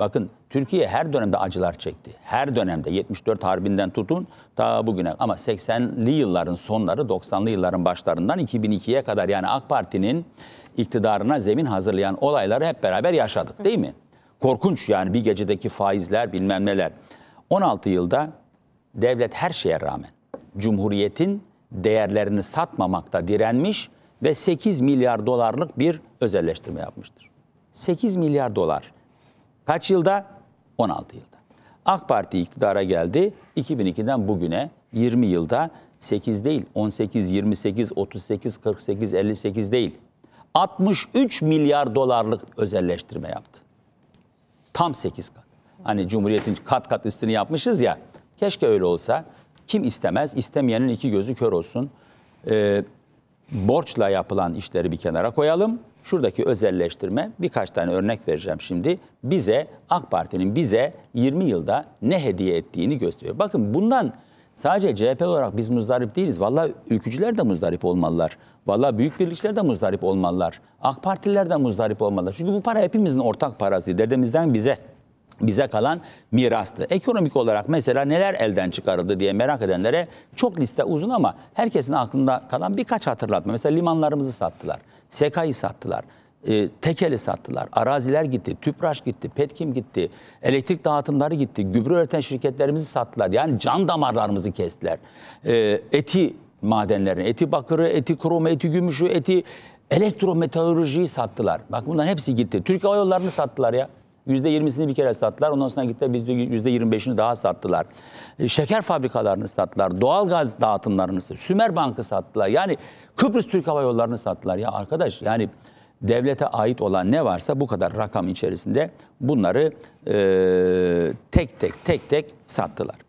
Bakın Türkiye her dönemde acılar çekti. Her dönemde 74 harbinden tutun ta bugüne ama 80'li yılların sonları 90'lı yılların başlarından 2002'ye kadar yani AK Parti'nin iktidarına zemin hazırlayan olayları hep beraber yaşadık değil mi? Korkunç yani bir gecedeki faizler bilmem neler. 16 yılda devlet her şeye rağmen Cumhuriyet'in değerlerini satmamakta direnmiş ve 8 milyar dolarlık bir özelleştirme yapmıştır. 8 milyar dolar Kaç yılda? 16 yılda. AK Parti iktidara geldi 2002'den bugüne 20 yılda 8 değil 18, 28, 38, 48, 58 değil. 63 milyar dolarlık özelleştirme yaptı. Tam 8 kat. Hani Cumhuriyet'in kat kat üstünü yapmışız ya. Keşke öyle olsa. Kim istemez? İstemeyenin iki gözü kör olsun. Ee, borçla yapılan işleri bir kenara koyalım. Şuradaki özelleştirme birkaç tane örnek vereceğim şimdi. Bize AK Parti'nin bize 20 yılda ne hediye ettiğini gösteriyor. Bakın bundan sadece CHP olarak biz muzdarip değiliz. Valla ülkücüler de muzdarip olmalılar. Valla büyük birlikler de muzdarip olmalılar. AK Partililer de muzdarip olmalılar. Çünkü bu para hepimizin ortak parası. Dedemizden bize bize kalan mirastı. Ekonomik olarak mesela neler elden çıkarıldı diye merak edenlere çok liste uzun ama herkesin aklında kalan birkaç hatırlatma. Mesela limanlarımızı sattılar, SEKA'yı sattılar, e, tekeli sattılar, araziler gitti, tüpraş gitti, petkim gitti, elektrik dağıtımları gitti, gübre üreten şirketlerimizi sattılar. Yani can damarlarımızı kestiler. E, eti madenlerini, eti bakırı, eti kromu, eti gümüşü, eti elektrometalurjiyi sattılar. Bak bunların hepsi gitti. Türkiye Hava Yolları'nı sattılar ya. %20'sini bir kere sattılar. Ondan sonra gittiler biz %25'ini daha sattılar. E, şeker fabrikalarını sattılar. Doğal gaz dağıtımlarını sattılar. Sümer Bank'ı sattılar. Yani Kıbrıs Türk Hava Yolları'nı sattılar. Ya arkadaş yani devlete ait olan ne varsa bu kadar rakam içerisinde bunları e, tek tek tek tek sattılar.